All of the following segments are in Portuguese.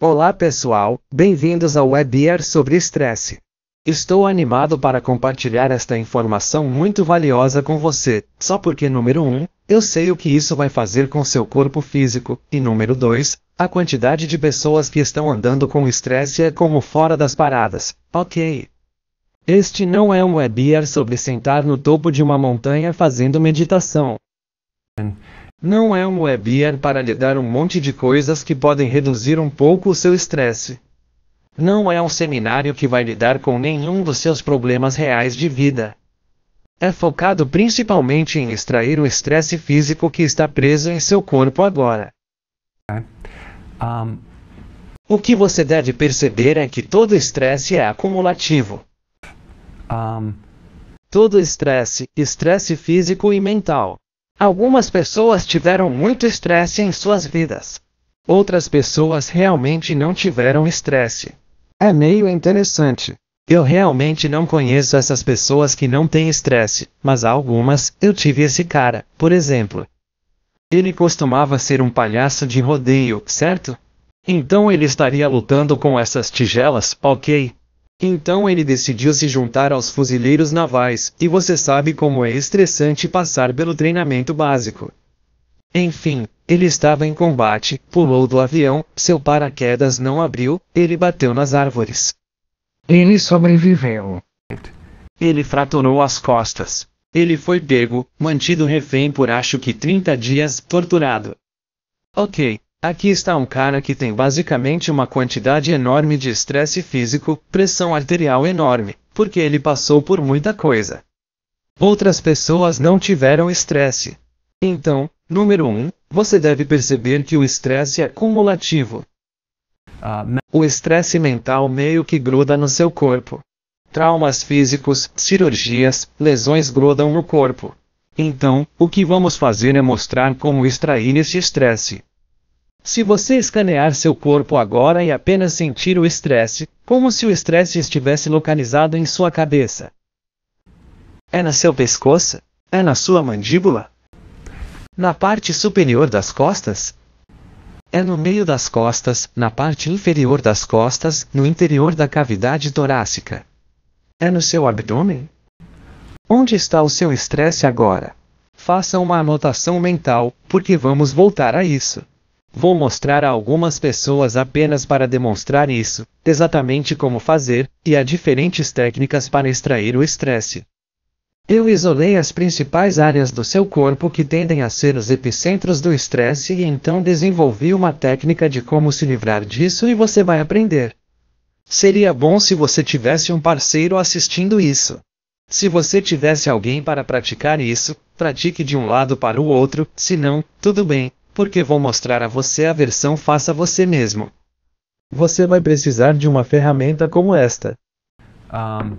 Olá pessoal, bem-vindos ao Webinar sobre estresse. Estou animado para compartilhar esta informação muito valiosa com você, só porque número 1, um, eu sei o que isso vai fazer com seu corpo físico, e número 2, a quantidade de pessoas que estão andando com estresse é como fora das paradas, ok? Este não é um webinar sobre sentar no topo de uma montanha fazendo meditação. Não é um webinar para lhe dar um monte de coisas que podem reduzir um pouco o seu estresse. Não é um seminário que vai lidar com nenhum dos seus problemas reais de vida. É focado principalmente em extrair o estresse físico que está preso em seu corpo agora. Um... O que você deve perceber é que todo estresse é acumulativo. Um... Todo estresse, estresse físico e mental, Algumas pessoas tiveram muito estresse em suas vidas. Outras pessoas realmente não tiveram estresse. É meio interessante. Eu realmente não conheço essas pessoas que não têm estresse, mas algumas eu tive esse cara, por exemplo. Ele costumava ser um palhaço de rodeio, certo? Então ele estaria lutando com essas tigelas, ok? Então ele decidiu se juntar aos fuzileiros navais, e você sabe como é estressante passar pelo treinamento básico. Enfim, ele estava em combate, pulou do avião, seu paraquedas não abriu, ele bateu nas árvores. Ele sobreviveu. Ele fraturou as costas. Ele foi pego, mantido refém por acho que 30 dias, torturado. Ok, Aqui está um cara que tem basicamente uma quantidade enorme de estresse físico, pressão arterial enorme, porque ele passou por muita coisa. Outras pessoas não tiveram estresse. Então, número 1, um, você deve perceber que o estresse é cumulativo. O estresse mental meio que gruda no seu corpo. Traumas físicos, cirurgias, lesões grudam no corpo. Então, o que vamos fazer é mostrar como extrair este estresse. Se você escanear seu corpo agora e apenas sentir o estresse, como se o estresse estivesse localizado em sua cabeça. É na seu pescoço? É na sua mandíbula? Na parte superior das costas? É no meio das costas, na parte inferior das costas, no interior da cavidade torácica. É no seu abdômen? Onde está o seu estresse agora? Faça uma anotação mental, porque vamos voltar a isso. Vou mostrar a algumas pessoas apenas para demonstrar isso, exatamente como fazer, e há diferentes técnicas para extrair o estresse. Eu isolei as principais áreas do seu corpo que tendem a ser os epicentros do estresse e então desenvolvi uma técnica de como se livrar disso e você vai aprender. Seria bom se você tivesse um parceiro assistindo isso. Se você tivesse alguém para praticar isso, pratique de um lado para o outro, se não, tudo bem, porque vou mostrar a você a versão faça você mesmo. Você vai precisar de uma ferramenta como esta. Um...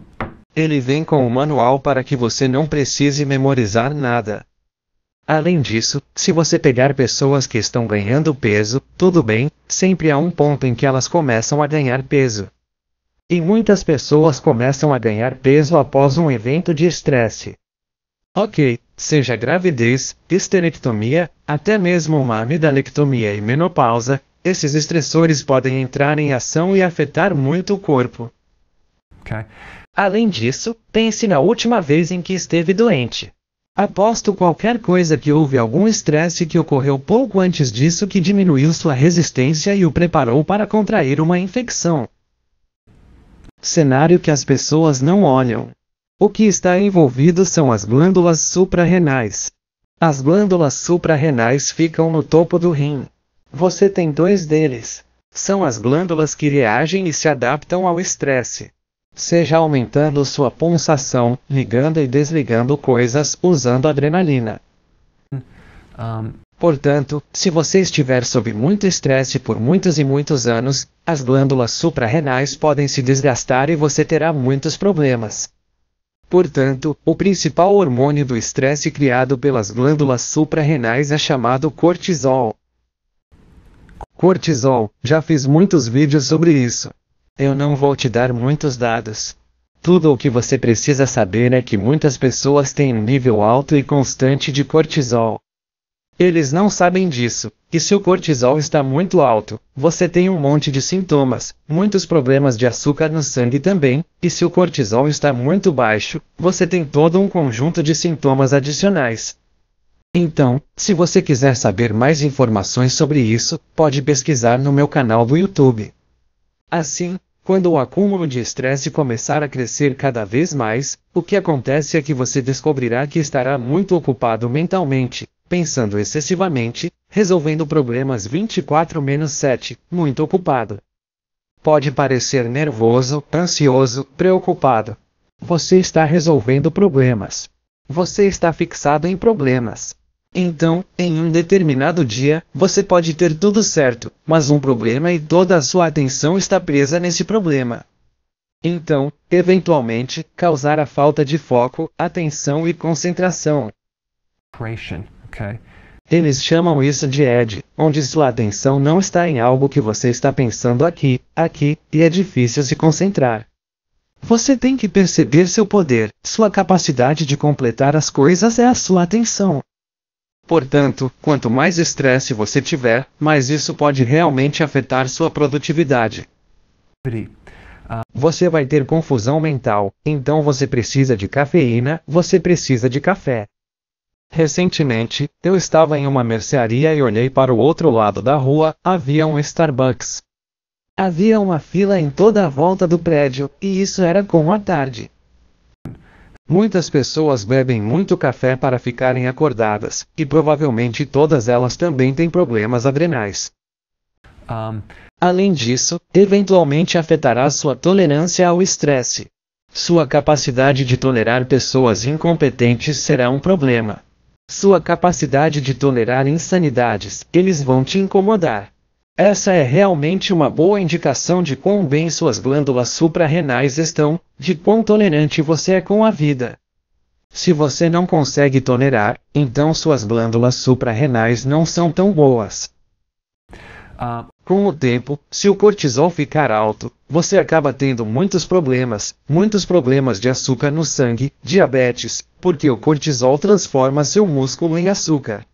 Ele vem com um manual para que você não precise memorizar nada. Além disso, se você pegar pessoas que estão ganhando peso, tudo bem, sempre há um ponto em que elas começam a ganhar peso. E muitas pessoas começam a ganhar peso após um evento de estresse. Ok, seja gravidez, esterectomia, até mesmo uma amidalectomia e menopausa, esses estressores podem entrar em ação e afetar muito o corpo. Okay. Além disso, pense na última vez em que esteve doente. Aposto qualquer coisa que houve algum estresse que ocorreu pouco antes disso que diminuiu sua resistência e o preparou para contrair uma infecção. Cenário que as pessoas não olham. O que está envolvido são as glândulas suprarrenais. As glândulas suprarrenais ficam no topo do rim. Você tem dois deles. São as glândulas que reagem e se adaptam ao estresse. Seja aumentando sua pulsação, ligando e desligando coisas usando adrenalina. Um... Portanto, se você estiver sob muito estresse por muitos e muitos anos, as glândulas suprarrenais podem se desgastar e você terá muitos problemas. Portanto, o principal hormônio do estresse criado pelas glândulas suprarrenais é chamado cortisol. Cortisol, já fiz muitos vídeos sobre isso. Eu não vou te dar muitos dados. Tudo o que você precisa saber é que muitas pessoas têm um nível alto e constante de cortisol. Eles não sabem disso, que se o cortisol está muito alto, você tem um monte de sintomas, muitos problemas de açúcar no sangue também, e se o cortisol está muito baixo, você tem todo um conjunto de sintomas adicionais. Então, se você quiser saber mais informações sobre isso, pode pesquisar no meu canal do YouTube. Assim, quando o acúmulo de estresse começar a crescer cada vez mais, o que acontece é que você descobrirá que estará muito ocupado mentalmente, pensando excessivamente, resolvendo problemas 24-7, muito ocupado. Pode parecer nervoso, ansioso, preocupado. Você está resolvendo problemas. Você está fixado em problemas. Então, em um determinado dia, você pode ter tudo certo, mas um problema e toda a sua atenção está presa nesse problema. Então, eventualmente, causar a falta de foco, atenção e concentração. Creation. Okay. Eles chamam isso de Ed, onde sua atenção não está em algo que você está pensando aqui, aqui, e é difícil se concentrar. Você tem que perceber seu poder, sua capacidade de completar as coisas é a sua atenção. Portanto, quanto mais estresse você tiver, mais isso pode realmente afetar sua produtividade. Ah, você vai ter confusão mental, então você precisa de cafeína, você precisa de café. Recentemente, eu estava em uma mercearia e olhei para o outro lado da rua, havia um Starbucks. Havia uma fila em toda a volta do prédio, e isso era com a tarde. Muitas pessoas bebem muito café para ficarem acordadas, e provavelmente todas elas também têm problemas adrenais. Um... Além disso, eventualmente afetará sua tolerância ao estresse. Sua capacidade de tolerar pessoas incompetentes será um problema sua capacidade de tolerar insanidades, eles vão te incomodar. Essa é realmente uma boa indicação de quão bem suas glândulas suprarrenais estão, de quão tolerante você é com a vida. Se você não consegue tolerar, então suas glândulas suprarrenais não são tão boas. Uh, com o tempo, se o cortisol ficar alto, você acaba tendo muitos problemas, muitos problemas de açúcar no sangue, diabetes, porque o cortisol transforma seu músculo em açúcar.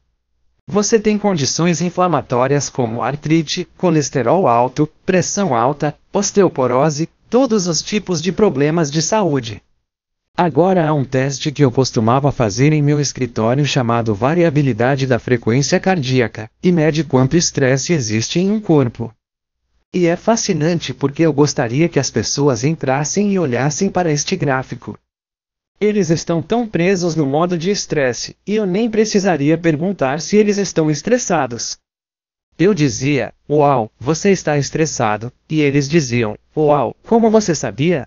Você tem condições inflamatórias como artrite, colesterol alto, pressão alta, osteoporose, todos os tipos de problemas de saúde. Agora há um teste que eu costumava fazer em meu escritório chamado variabilidade da frequência cardíaca, e mede quanto estresse existe em um corpo. E é fascinante porque eu gostaria que as pessoas entrassem e olhassem para este gráfico. Eles estão tão presos no modo de estresse, e eu nem precisaria perguntar se eles estão estressados. Eu dizia, Uau, você está estressado, e eles diziam, Uau, como você sabia?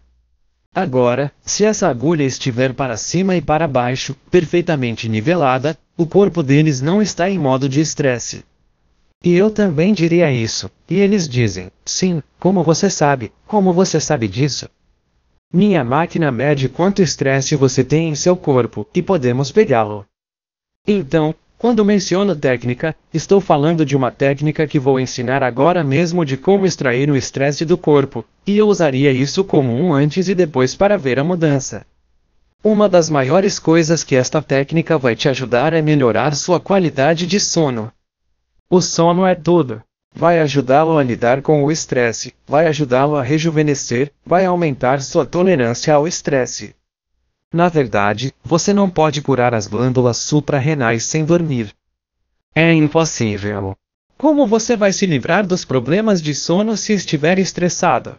Agora, se essa agulha estiver para cima e para baixo, perfeitamente nivelada, o corpo deles não está em modo de estresse. E eu também diria isso, e eles dizem: sim, como você sabe, como você sabe disso? Minha máquina mede quanto estresse você tem em seu corpo, e podemos pegá-lo. Então, quando menciono técnica, estou falando de uma técnica que vou ensinar agora mesmo de como extrair o estresse do corpo, e eu usaria isso como um antes e depois para ver a mudança. Uma das maiores coisas que esta técnica vai te ajudar é melhorar sua qualidade de sono. O sono é tudo. Vai ajudá-lo a lidar com o estresse, vai ajudá-lo a rejuvenescer, vai aumentar sua tolerância ao estresse. Na verdade, você não pode curar as glândulas suprarrenais sem dormir. É impossível. Como você vai se livrar dos problemas de sono se estiver estressada?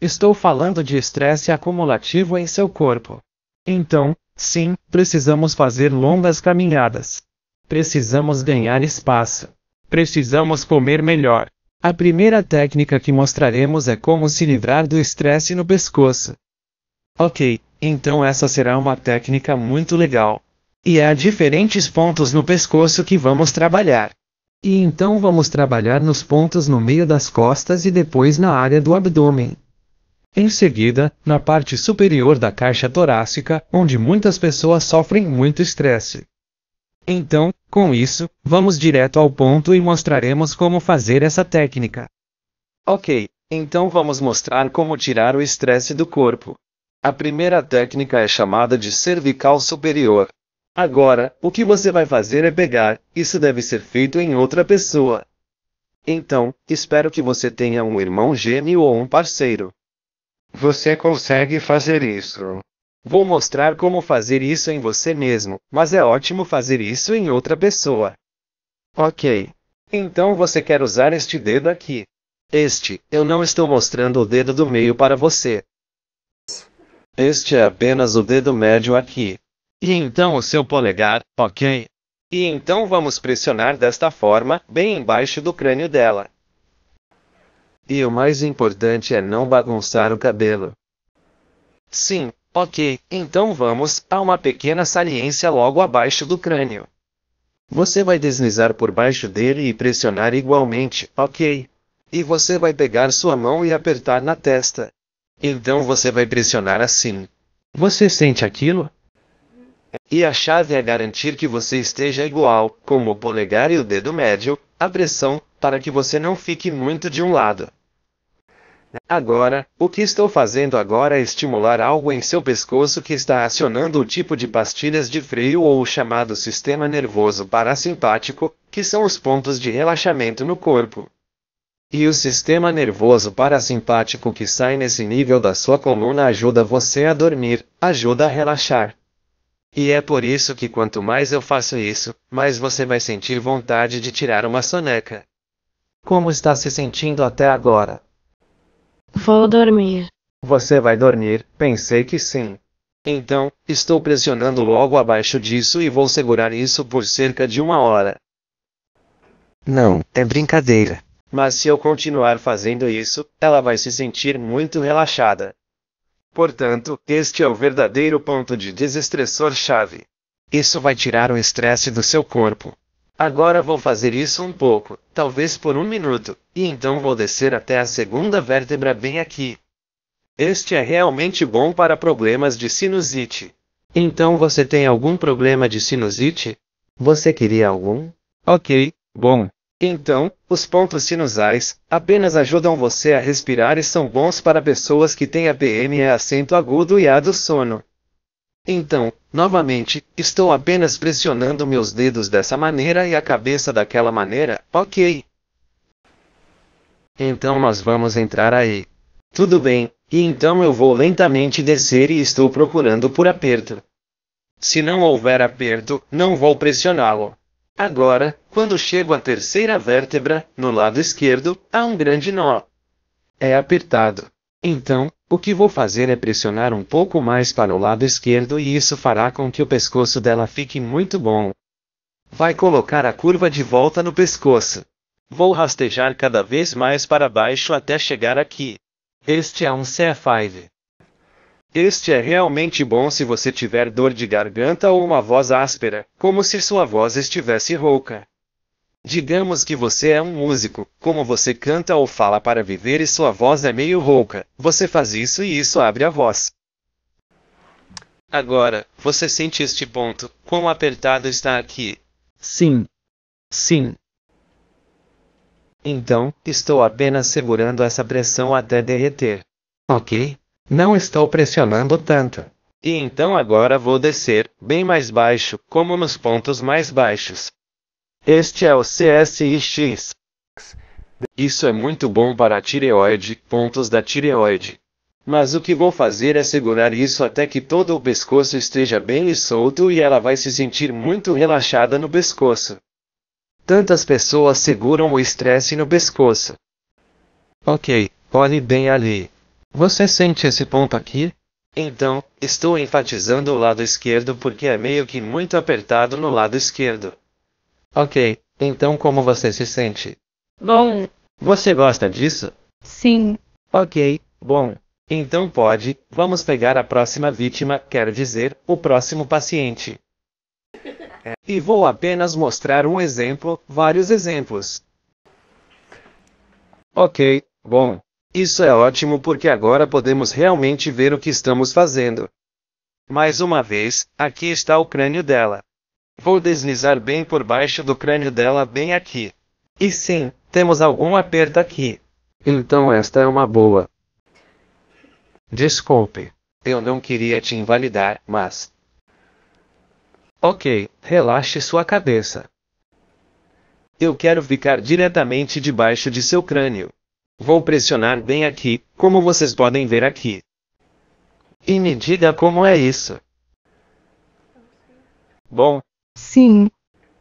Estou falando de estresse acumulativo em seu corpo. Então, sim, precisamos fazer longas caminhadas. Precisamos ganhar espaço. Precisamos comer melhor. A primeira técnica que mostraremos é como se livrar do estresse no pescoço. Ok, então essa será uma técnica muito legal. E há diferentes pontos no pescoço que vamos trabalhar. E então vamos trabalhar nos pontos no meio das costas e depois na área do abdômen. Em seguida, na parte superior da caixa torácica, onde muitas pessoas sofrem muito estresse. Então, com isso, vamos direto ao ponto e mostraremos como fazer essa técnica. Ok, então vamos mostrar como tirar o estresse do corpo. A primeira técnica é chamada de cervical superior. Agora, o que você vai fazer é pegar, isso deve ser feito em outra pessoa. Então, espero que você tenha um irmão gêmeo ou um parceiro. Você consegue fazer isso. Vou mostrar como fazer isso em você mesmo, mas é ótimo fazer isso em outra pessoa. Ok. Então você quer usar este dedo aqui. Este, eu não estou mostrando o dedo do meio para você, este é apenas o dedo médio aqui. E então o seu polegar, ok? E então vamos pressionar desta forma, bem embaixo do crânio dela. E o mais importante é não bagunçar o cabelo. Sim, ok, então vamos a uma pequena saliência logo abaixo do crânio. Você vai deslizar por baixo dele e pressionar igualmente, ok? E você vai pegar sua mão e apertar na testa. Então você vai pressionar assim. Você sente aquilo? E a chave é garantir que você esteja igual, como o polegar e o dedo médio, a pressão, para que você não fique muito de um lado. Agora, o que estou fazendo agora é estimular algo em seu pescoço que está acionando o tipo de pastilhas de freio ou o chamado sistema nervoso parasimpático, que são os pontos de relaxamento no corpo. E o sistema nervoso parasimpático que sai nesse nível da sua coluna ajuda você a dormir, ajuda a relaxar. E é por isso que quanto mais eu faço isso, mais você vai sentir vontade de tirar uma soneca. Como está se sentindo até agora? Vou dormir. Você vai dormir, pensei que sim. Então, estou pressionando logo abaixo disso e vou segurar isso por cerca de uma hora. Não, é brincadeira. Mas se eu continuar fazendo isso, ela vai se sentir muito relaxada. Portanto, este é o verdadeiro ponto de desestressor-chave. Isso vai tirar o estresse do seu corpo. Agora vou fazer isso um pouco, talvez por um minuto, e então vou descer até a segunda vértebra bem aqui. Este é realmente bom para problemas de sinusite. Então você tem algum problema de sinusite? Você queria algum? Ok, bom, então, os pontos sinusais apenas ajudam você a respirar e são bons para pessoas que têm APM e acento agudo e A do sono. Então, novamente, estou apenas pressionando meus dedos dessa maneira e a cabeça daquela maneira, ok? Então nós vamos entrar aí. Tudo bem, e então eu vou lentamente descer e estou procurando por aperto. Se não houver aperto, não vou pressioná-lo. Agora, quando chego à terceira vértebra, no lado esquerdo, há um grande nó. É apertado. Então, o que vou fazer é pressionar um pouco mais para o lado esquerdo e isso fará com que o pescoço dela fique muito bom. Vai colocar a curva de volta no pescoço. Vou rastejar cada vez mais para baixo até chegar aqui. Este é um c 5 este é realmente bom se você tiver dor de garganta ou uma voz áspera, como se sua voz estivesse rouca. Digamos que você é um músico, como você canta ou fala para viver e sua voz é meio rouca, você faz isso e isso abre a voz. Agora, você sente este ponto, quão apertado está aqui? Sim. Sim. Então, estou apenas segurando essa pressão até derreter. Ok? Não estou pressionando tanto. E então agora vou descer, bem mais baixo, como nos pontos mais baixos. Este é o CSIX. Isso é muito bom para a tireoide, pontos da tireoide. Mas o que vou fazer é segurar isso até que todo o pescoço esteja bem e solto e ela vai se sentir muito relaxada no pescoço. Tantas pessoas seguram o estresse no pescoço. Ok, olhe bem ali. Você sente esse ponto aqui? Então, estou enfatizando o lado esquerdo porque é meio que muito apertado no lado esquerdo. Ok, então como você se sente? Bom. Você gosta disso? Sim. Ok, bom. Então pode, vamos pegar a próxima vítima, quer dizer, o próximo paciente. É. E vou apenas mostrar um exemplo, vários exemplos. Ok, bom. Isso é ótimo porque agora podemos realmente ver o que estamos fazendo. Mais uma vez, aqui está o crânio dela. Vou deslizar bem por baixo do crânio dela, bem aqui. E sim, temos algum aperto aqui. Então esta é uma boa. Desculpe. Eu não queria te invalidar, mas. Ok, relaxe sua cabeça. Eu quero ficar diretamente debaixo de seu crânio. Vou pressionar bem aqui, como vocês podem ver aqui. E me diga como é isso. Bom. Sim.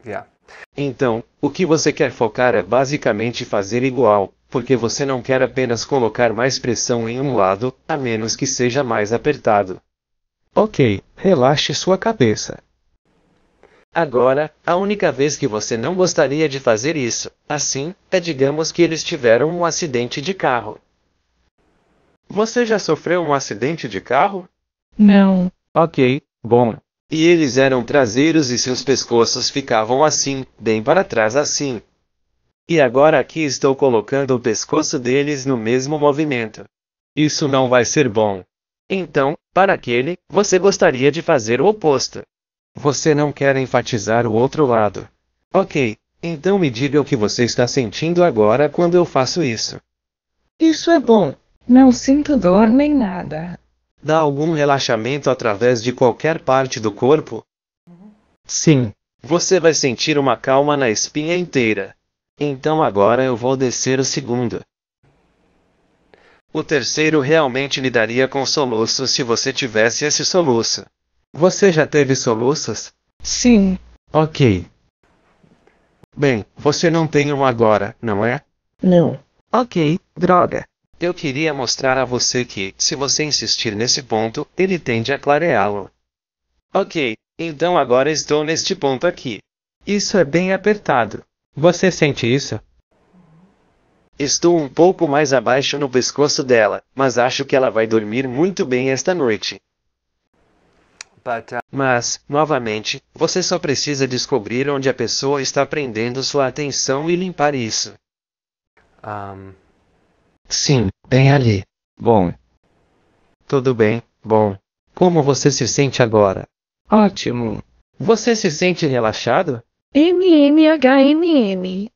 Yeah. Então, o que você quer focar é basicamente fazer igual, porque você não quer apenas colocar mais pressão em um lado, a menos que seja mais apertado. Ok, relaxe sua cabeça. Agora, a única vez que você não gostaria de fazer isso, assim, é digamos que eles tiveram um acidente de carro. Você já sofreu um acidente de carro? Não. Ok, bom. E eles eram traseiros e seus pescoços ficavam assim, bem para trás assim. E agora aqui estou colocando o pescoço deles no mesmo movimento. Isso não vai ser bom. Então, para aquele, você gostaria de fazer o oposto. Você não quer enfatizar o outro lado. Ok, então me diga o que você está sentindo agora quando eu faço isso. Isso é bom. Não sinto dor nem nada. Dá algum relaxamento através de qualquer parte do corpo? Sim. Você vai sentir uma calma na espinha inteira. Então agora eu vou descer o segundo. O terceiro realmente lhe daria com soluço se você tivesse esse soluço. Você já teve soluços? Sim. Ok. Bem, você não tem um agora, não é? Não. Ok, droga. Eu queria mostrar a você que, se você insistir nesse ponto, ele tende a clareá-lo. Ok, então agora estou neste ponto aqui. Isso é bem apertado. Você sente isso? Estou um pouco mais abaixo no pescoço dela, mas acho que ela vai dormir muito bem esta noite. Uh, mas, novamente, você só precisa descobrir onde a pessoa está prendendo sua atenção e limpar isso. Um... Sim, bem ali. Bom. Tudo bem, bom. Como você se sente agora? Ótimo. Você se sente relaxado? MMHMM.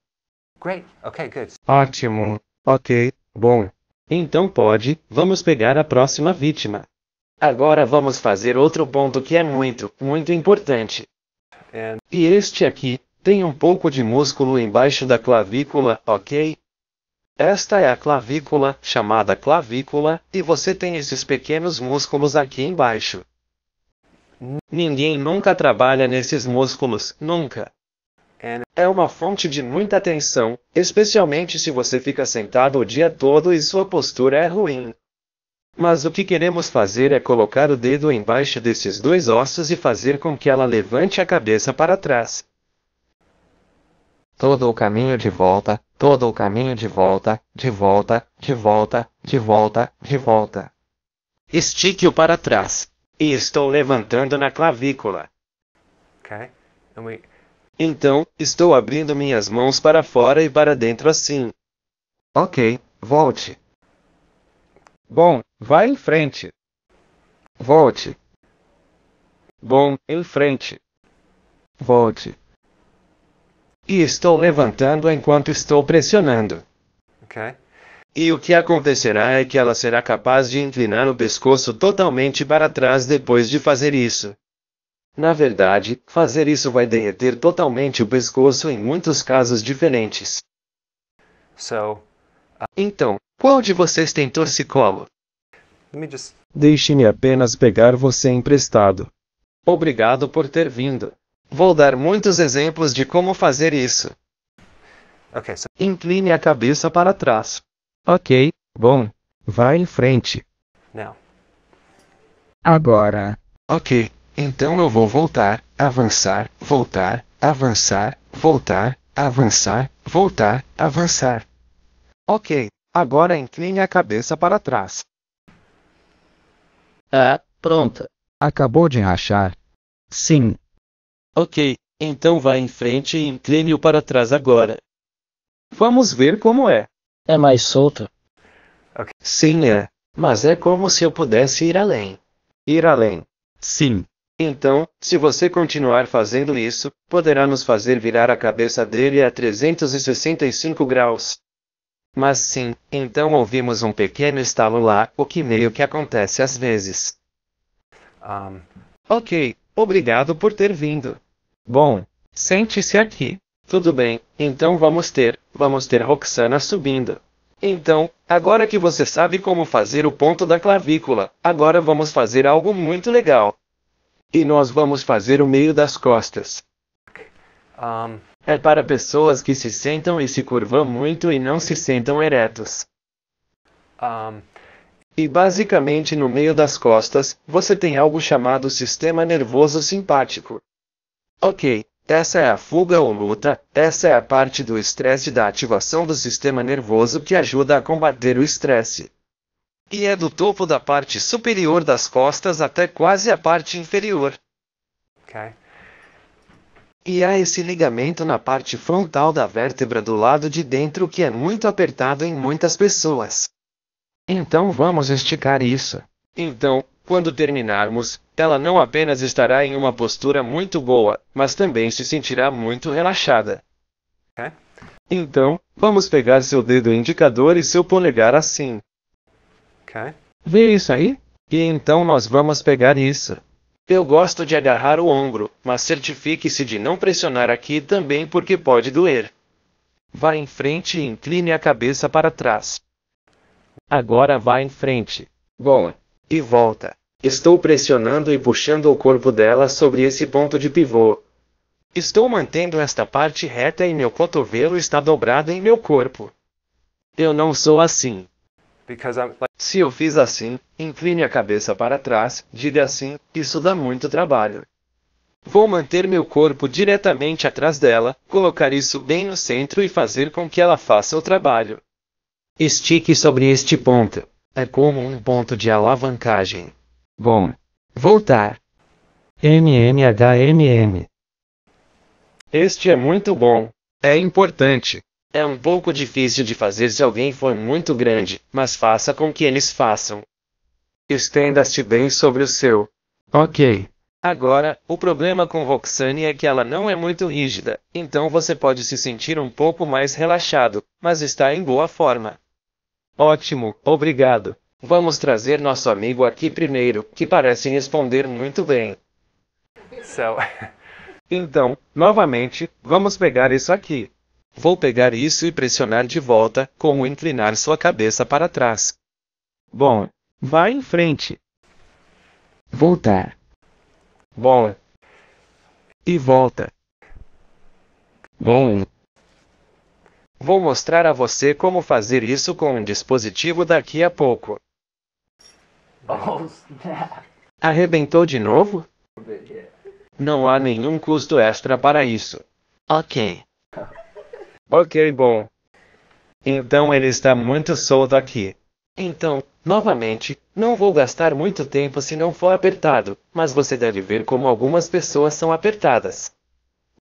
Great, ok, good. Ótimo, ok, bom. Então pode, vamos pegar a próxima vítima. Agora vamos fazer outro ponto que é muito, muito importante. E este aqui, tem um pouco de músculo embaixo da clavícula, ok? Esta é a clavícula, chamada clavícula, e você tem esses pequenos músculos aqui embaixo. Ninguém nunca trabalha nesses músculos, nunca. É uma fonte de muita tensão, especialmente se você fica sentado o dia todo e sua postura é ruim. Mas o que queremos fazer é colocar o dedo embaixo desses dois ossos e fazer com que ela levante a cabeça para trás. Todo o caminho de volta, todo o caminho de volta, de volta, de volta, de volta, de volta. Estique-o para trás. E estou levantando na clavícula. Okay. We... Então, estou abrindo minhas mãos para fora e para dentro assim. Ok, volte. Bom, Vá em frente. Volte. Bom, em frente. Volte. E estou levantando enquanto estou pressionando. Ok. E o que acontecerá é que ela será capaz de inclinar o pescoço totalmente para trás depois de fazer isso. Na verdade, fazer isso vai derreter totalmente o pescoço em muitos casos diferentes. So, uh... Então, qual de vocês tem torcicolo? Me diz. Deixe-me apenas pegar você emprestado. Obrigado por ter vindo. Vou dar muitos exemplos de como fazer isso. Ok, so... Incline a cabeça para trás. Ok, bom. Vá em frente. Não. Agora. Ok, então eu vou voltar, avançar, voltar, avançar, voltar, avançar, voltar, avançar. Ok, agora incline a cabeça para trás. Ah, pronta. Acabou de rachar? Sim. Ok, então vá em frente e incline-o para trás agora. Vamos ver como é. É mais solto. Okay. Sim, é. Mas é como se eu pudesse ir além. Ir além. Sim. Então, se você continuar fazendo isso, poderá nos fazer virar a cabeça dele a 365 graus. Mas sim, então ouvimos um pequeno estalo lá, o que meio que acontece às vezes. Um, ok, obrigado por ter vindo. Bom, sente-se aqui. Tudo bem, então vamos ter, vamos ter Roxana subindo. Então, agora que você sabe como fazer o ponto da clavícula, agora vamos fazer algo muito legal. E nós vamos fazer o meio das costas. Um é para pessoas que se sentam e se curvam muito e não se sentam eretos. Um... E basicamente no meio das costas, você tem algo chamado sistema nervoso simpático. Ok, essa é a fuga ou luta, essa é a parte do estresse da ativação do sistema nervoso que ajuda a combater o estresse. E é do topo da parte superior das costas até quase a parte inferior. Okay. E há esse ligamento na parte frontal da vértebra do lado de dentro que é muito apertado em muitas pessoas. Então vamos esticar isso. Então, quando terminarmos, ela não apenas estará em uma postura muito boa, mas também se sentirá muito relaxada. É? Então, vamos pegar seu dedo indicador e seu polegar assim. Okay. Vê isso aí? E então nós vamos pegar isso. Eu gosto de agarrar o ombro, mas certifique-se de não pressionar aqui também porque pode doer. Vá em frente e incline a cabeça para trás. Agora vá em frente. Boa. E volta. Estou pressionando e puxando o corpo dela sobre esse ponto de pivô. Estou mantendo esta parte reta e meu cotovelo está dobrado em meu corpo. Eu não sou assim. Se eu fiz assim, incline a cabeça para trás, diga assim, isso dá muito trabalho. Vou manter meu corpo diretamente atrás dela, colocar isso bem no centro e fazer com que ela faça o trabalho. Estique sobre este ponto. É como um ponto de alavancagem. Bom. Voltar. MMHMM. Este é muito bom. É importante. É um pouco difícil de fazer se alguém for muito grande, mas faça com que eles façam. Estenda-se bem sobre o seu. Ok. Agora, o problema com Roxane é que ela não é muito rígida, então você pode se sentir um pouco mais relaxado, mas está em boa forma. Ótimo, obrigado. Vamos trazer nosso amigo aqui primeiro, que parece responder muito bem. So... então, novamente, vamos pegar isso aqui. Vou pegar isso e pressionar de volta, com o inclinar sua cabeça para trás. Bom, vá em frente. Voltar. Bom. E volta. Bom. Vou mostrar a você como fazer isso com um dispositivo daqui a pouco. Oh, snap. Arrebentou de novo? Não há nenhum custo extra para isso. Ok. Ok, bom. Então ele está muito solto aqui. Então, novamente, não vou gastar muito tempo se não for apertado, mas você deve ver como algumas pessoas são apertadas.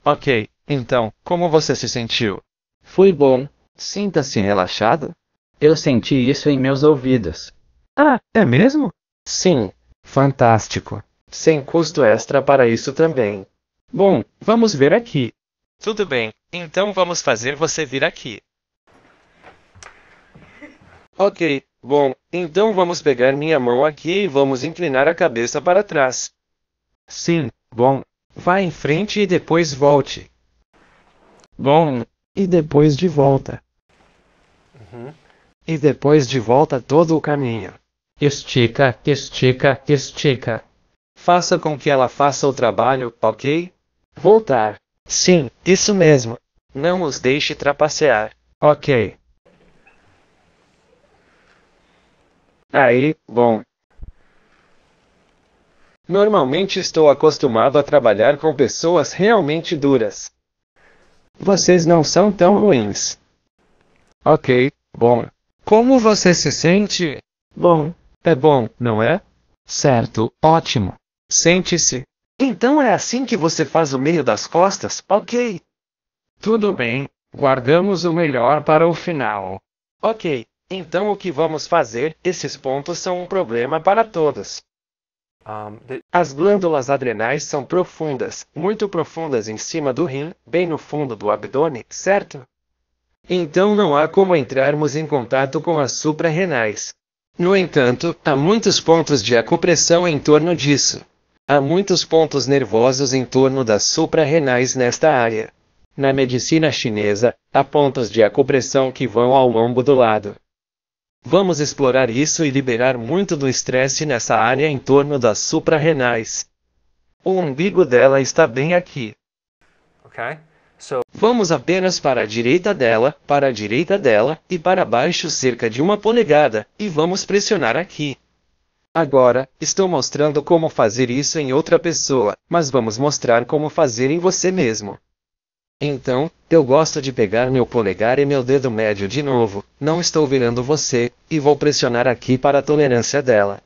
Ok, então, como você se sentiu? Foi bom. Sinta-se relaxado? Eu senti isso em meus ouvidos. Ah, é mesmo? Sim. Fantástico. Sem custo extra para isso também. Bom, vamos ver aqui. Tudo bem, então vamos fazer você vir aqui. Ok, bom, então vamos pegar minha mão aqui e vamos inclinar a cabeça para trás. Sim, bom. Vá em frente e depois volte. Bom, e depois de volta. Uhum. E depois de volta todo o caminho. Estica, estica, estica. Faça com que ela faça o trabalho, ok? Voltar. Sim, isso mesmo. Não os deixe trapacear. Ok. Aí, bom. Normalmente estou acostumado a trabalhar com pessoas realmente duras. Vocês não são tão ruins. Ok, bom. Como você se sente? Bom, é bom, não é? Certo, ótimo. Sente-se. Então é assim que você faz o meio das costas, ok? Tudo bem, guardamos o melhor para o final. Ok, então o que vamos fazer? Esses pontos são um problema para todos. As glândulas adrenais são profundas, muito profundas em cima do rim, bem no fundo do abdômen, certo? Então não há como entrarmos em contato com as suprarrenais. No entanto, há muitos pontos de acupressão em torno disso. Há muitos pontos nervosos em torno das suprarrenais nesta área. Na medicina chinesa, há pontos de acupressão que vão ao lombo do lado. Vamos explorar isso e liberar muito do estresse nessa área em torno das suprarrenais. O umbigo dela está bem aqui. Okay. So... Vamos apenas para a direita dela, para a direita dela, e para baixo cerca de uma polegada, e vamos pressionar aqui. Agora, estou mostrando como fazer isso em outra pessoa, mas vamos mostrar como fazer em você mesmo. Então, eu gosto de pegar meu polegar e meu dedo médio de novo, não estou virando você, e vou pressionar aqui para a tolerância dela.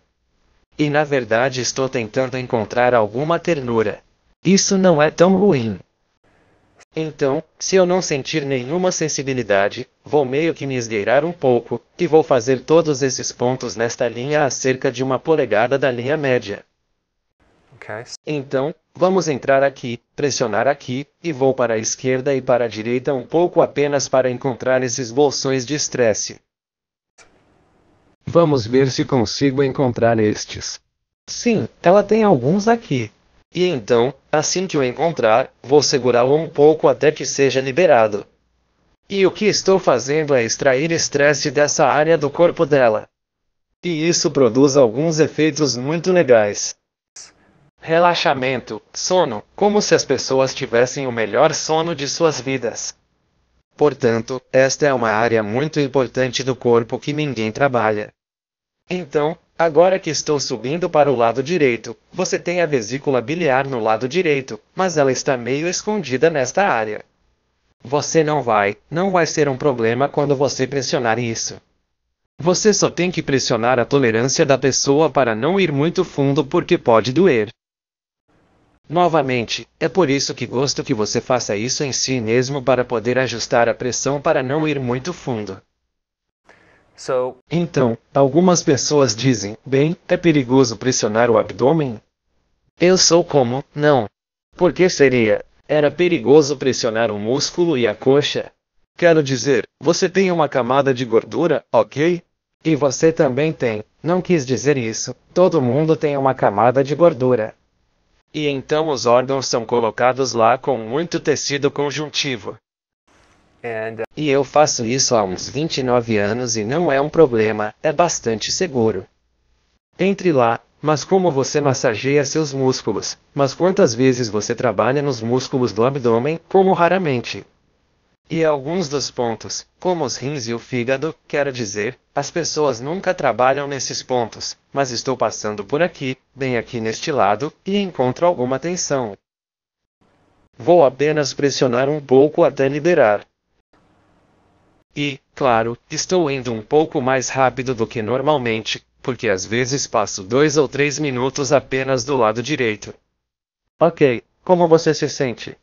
E na verdade estou tentando encontrar alguma ternura. Isso não é tão ruim. Então, se eu não sentir nenhuma sensibilidade, vou meio que me esgueirar um pouco, e vou fazer todos esses pontos nesta linha a cerca de uma polegada da linha média. Okay. Então, vamos entrar aqui, pressionar aqui, e vou para a esquerda e para a direita um pouco apenas para encontrar esses bolsões de estresse. Vamos ver se consigo encontrar estes. Sim, ela tem alguns aqui. E então, assim que o encontrar, vou segurá-lo um pouco até que seja liberado. E o que estou fazendo é extrair estresse dessa área do corpo dela. E isso produz alguns efeitos muito legais. Relaxamento, sono, como se as pessoas tivessem o melhor sono de suas vidas. Portanto, esta é uma área muito importante do corpo que ninguém trabalha. Então, Agora que estou subindo para o lado direito, você tem a vesícula biliar no lado direito, mas ela está meio escondida nesta área. Você não vai, não vai ser um problema quando você pressionar isso. Você só tem que pressionar a tolerância da pessoa para não ir muito fundo porque pode doer. Novamente, é por isso que gosto que você faça isso em si mesmo para poder ajustar a pressão para não ir muito fundo. Então, algumas pessoas dizem: bem, é perigoso pressionar o abdômen? Eu sou como, não. Por que seria? Era perigoso pressionar o músculo e a coxa. Quero dizer, você tem uma camada de gordura, ok? E você também tem, não quis dizer isso, todo mundo tem uma camada de gordura. E então os órgãos são colocados lá com muito tecido conjuntivo. Uh, e eu faço isso há uns 29 anos e não é um problema, é bastante seguro. Entre lá, mas como você massageia seus músculos, mas quantas vezes você trabalha nos músculos do abdômen, como raramente. E alguns dos pontos, como os rins e o fígado, quero dizer, as pessoas nunca trabalham nesses pontos, mas estou passando por aqui, bem aqui neste lado, e encontro alguma tensão. Vou apenas pressionar um pouco até liberar. E, claro, estou indo um pouco mais rápido do que normalmente, porque às vezes passo dois ou três minutos apenas do lado direito. Ok, como você se sente?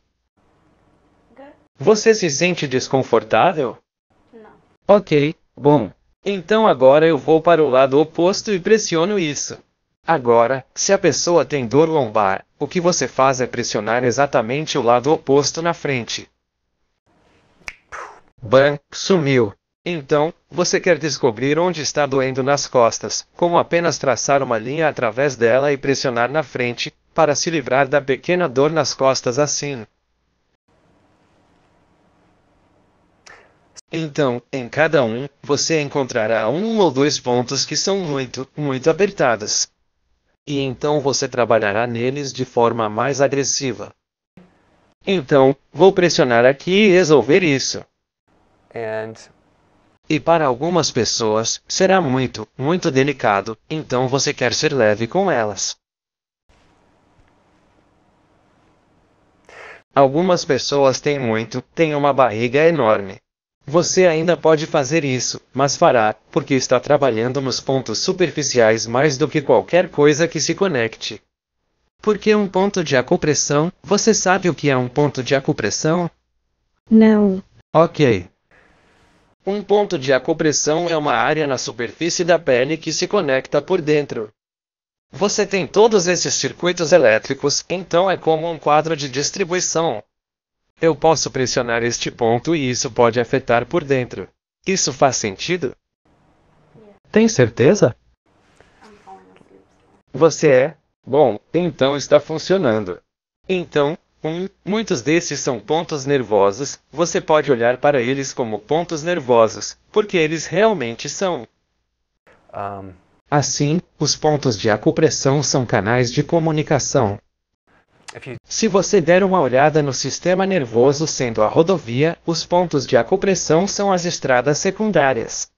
Você se sente desconfortável? Não. Ok, bom. Então agora eu vou para o lado oposto e pressiono isso. Agora, se a pessoa tem dor lombar, o que você faz é pressionar exatamente o lado oposto na frente. Bang, sumiu. Então, você quer descobrir onde está doendo nas costas, como apenas traçar uma linha através dela e pressionar na frente, para se livrar da pequena dor nas costas assim. Então, em cada um, você encontrará um ou dois pontos que são muito, muito apertados. E então você trabalhará neles de forma mais agressiva. Então, vou pressionar aqui e resolver isso. E para algumas pessoas, será muito, muito delicado, então você quer ser leve com elas. Algumas pessoas têm muito, têm uma barriga enorme. Você ainda pode fazer isso, mas fará, porque está trabalhando nos pontos superficiais mais do que qualquer coisa que se conecte. Porque um ponto de acupressão, você sabe o que é um ponto de acupressão? Não. Ok. Um ponto de acupressão é uma área na superfície da pele que se conecta por dentro. Você tem todos esses circuitos elétricos, então é como um quadro de distribuição. Eu posso pressionar este ponto e isso pode afetar por dentro. Isso faz sentido? Tem certeza? Você é? Bom, então está funcionando. Então, muitos destes são pontos nervosos, você pode olhar para eles como pontos nervosos, porque eles realmente são. Um... Assim, os pontos de acupressão são canais de comunicação. Se você der uma olhada no sistema nervoso sendo a rodovia, os pontos de acupressão são as estradas secundárias.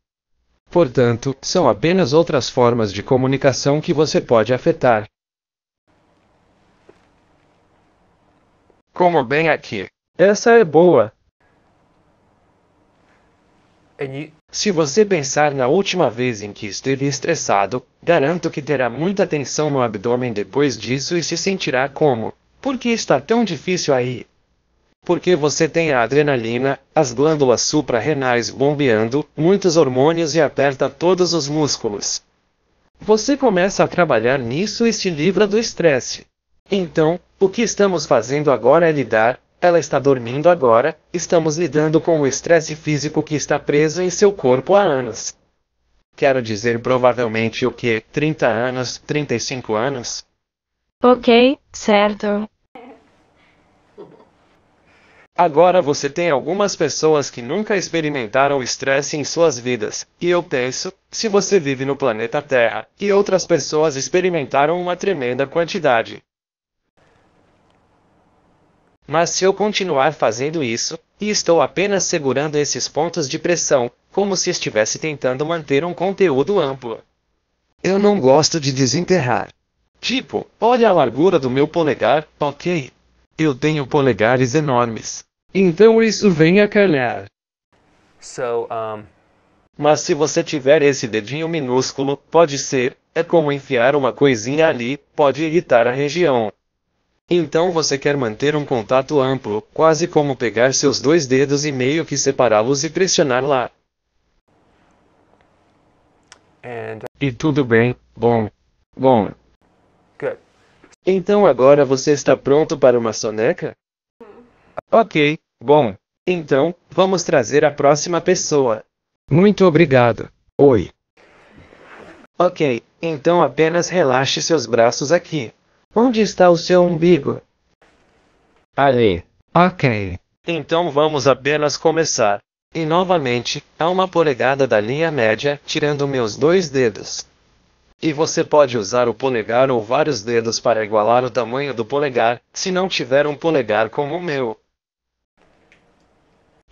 Portanto, são apenas outras formas de comunicação que você pode afetar. Como bem aqui. Essa é boa. N. Se você pensar na última vez em que esteve estressado, garanto que terá muita tensão no abdômen depois disso e se sentirá como. Por que está tão difícil aí? Porque você tem a adrenalina, as glândulas suprarrenais bombeando, muitos hormônios e aperta todos os músculos. Você começa a trabalhar nisso e se livra do estresse. Então, o que estamos fazendo agora é lidar, ela está dormindo agora, estamos lidando com o estresse físico que está preso em seu corpo há anos. Quero dizer provavelmente o que? 30 anos, 35 anos? Ok, certo. Agora você tem algumas pessoas que nunca experimentaram estresse em suas vidas, e eu penso, se você vive no planeta Terra, e outras pessoas experimentaram uma tremenda quantidade, mas se eu continuar fazendo isso, e estou apenas segurando esses pontos de pressão, como se estivesse tentando manter um conteúdo amplo. Eu não gosto de desenterrar. Tipo, olha a largura do meu polegar, ok? Eu tenho polegares enormes. Então isso vem a calhar. So, um... Mas se você tiver esse dedinho minúsculo, pode ser, é como enfiar uma coisinha ali, pode irritar a região. Então você quer manter um contato amplo, quase como pegar seus dois dedos e meio que separá-los e pressionar lá. And... Uh, e tudo bem, bom. Bom. Good. Então agora você está pronto para uma soneca? Hum. Ok, bom. Então, vamos trazer a próxima pessoa. Muito obrigado. Oi. Ok, então apenas relaxe seus braços aqui. Onde está o seu umbigo? Ali. Ok. Então vamos apenas começar. E novamente, há uma polegada da linha média, tirando meus dois dedos. E você pode usar o polegar ou vários dedos para igualar o tamanho do polegar, se não tiver um polegar como o meu.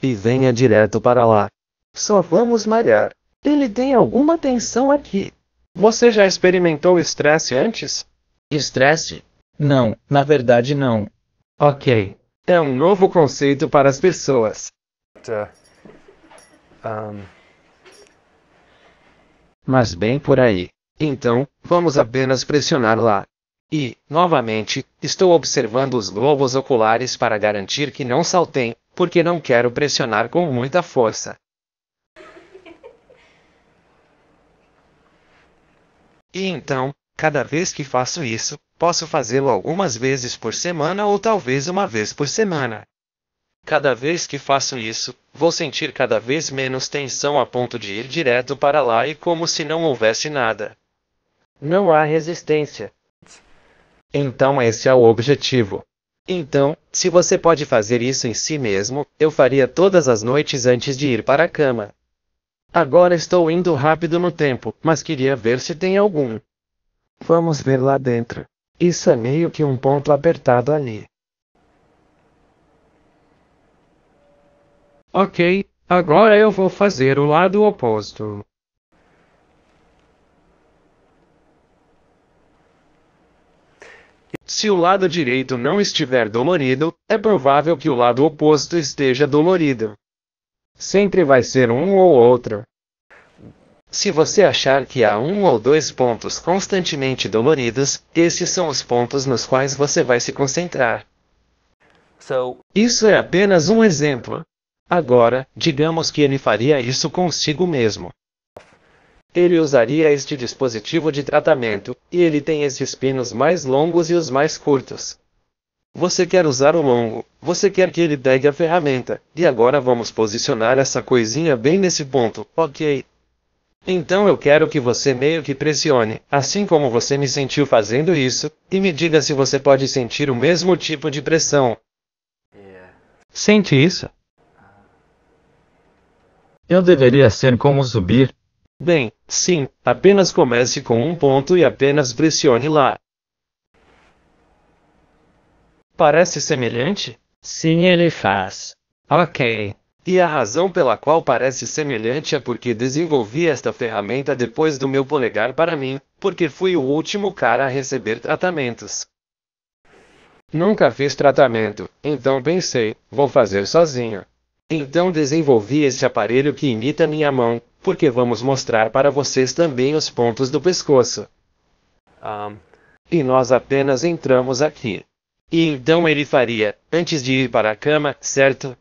E venha direto para lá. Só vamos malhar. Ele tem alguma tensão aqui. Você já experimentou estresse antes? Estresse? Não, na verdade não. Ok. É um novo conceito para as pessoas. Um... Mas bem por aí. Então, vamos apenas pressionar lá. E, novamente, estou observando os globos oculares para garantir que não saltem, porque não quero pressionar com muita força. E então, Cada vez que faço isso, posso fazê-lo algumas vezes por semana ou talvez uma vez por semana. Cada vez que faço isso, vou sentir cada vez menos tensão a ponto de ir direto para lá e como se não houvesse nada. Não há resistência. Então esse é o objetivo. Então, se você pode fazer isso em si mesmo, eu faria todas as noites antes de ir para a cama. Agora estou indo rápido no tempo, mas queria ver se tem algum. Vamos ver lá dentro. Isso é meio que um ponto apertado ali. Ok, agora eu vou fazer o lado oposto. Se o lado direito não estiver dolorido, é provável que o lado oposto esteja dolorido. Sempre vai ser um ou outro. Se você achar que há um ou dois pontos constantemente doloridos, esses são os pontos nos quais você vai se concentrar. Isso é apenas um exemplo. Agora, digamos que ele faria isso consigo mesmo. Ele usaria este dispositivo de tratamento, e ele tem esses pinos mais longos e os mais curtos. Você quer usar o longo, você quer que ele pegue a ferramenta, e agora vamos posicionar essa coisinha bem nesse ponto, ok? Então eu quero que você meio que pressione, assim como você me sentiu fazendo isso, e me diga se você pode sentir o mesmo tipo de pressão. Sente isso? Eu deveria ser como subir. Bem, sim, apenas comece com um ponto e apenas pressione lá. Parece semelhante? Sim, ele faz. Ok. E a razão pela qual parece semelhante é porque desenvolvi esta ferramenta depois do meu polegar para mim, porque fui o último cara a receber tratamentos. Nunca fiz tratamento, então pensei, vou fazer sozinho. Então desenvolvi este aparelho que imita minha mão, porque vamos mostrar para vocês também os pontos do pescoço. Um. Ah. E nós apenas entramos aqui. E então ele faria, antes de ir para a cama, certo?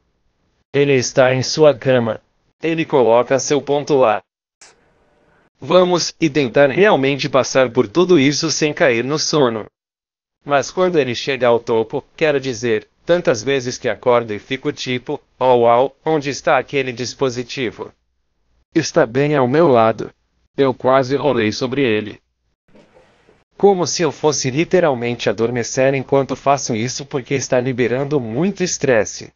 Ele está em sua cama. Ele coloca seu ponto lá. Vamos, e tentar realmente passar por tudo isso sem cair no sono. Mas quando ele chega ao topo, quero dizer, tantas vezes que acordo e fico tipo, oh uau, oh, onde está aquele dispositivo? Está bem ao meu lado. Eu quase rolei sobre ele. Como se eu fosse literalmente adormecer enquanto faço isso porque está liberando muito estresse.